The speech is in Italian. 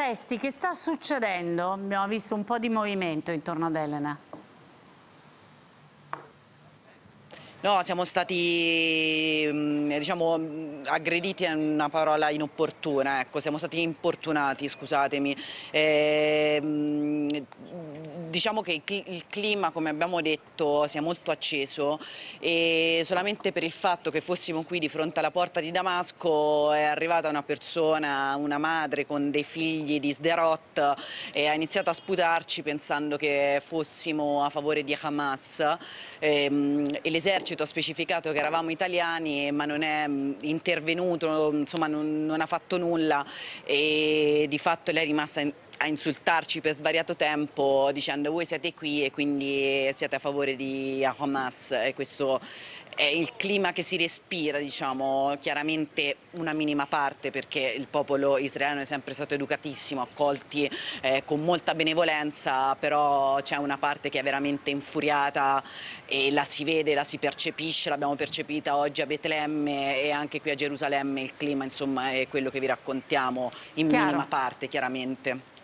Testi, che sta succedendo? Abbiamo visto un po' di movimento intorno ad Elena. No, siamo stati mm, diciamo, mm, aggrediti è una parola inopportuna, ecco, siamo stati importunati, scusatemi. E, ehm, Diciamo che il clima, come abbiamo detto, si è molto acceso e solamente per il fatto che fossimo qui di fronte alla porta di Damasco è arrivata una persona, una madre con dei figli di Sderot e ha iniziato a sputarci pensando che fossimo a favore di Hamas ehm, e l'esercito ha specificato che eravamo italiani ma non è mm, intervenuto, insomma non, non ha fatto nulla e di fatto lei è rimasta in a insultarci per svariato tempo dicendo voi siete qui e quindi siete a favore di Hamas e questo è il clima che si respira, diciamo, chiaramente una minima parte perché il popolo israeliano è sempre stato educatissimo, accolti eh, con molta benevolenza, però c'è una parte che è veramente infuriata e la si vede, la si percepisce, l'abbiamo percepita oggi a Betlemme e anche qui a Gerusalemme, il clima insomma è quello che vi raccontiamo in Chiaro. minima parte chiaramente.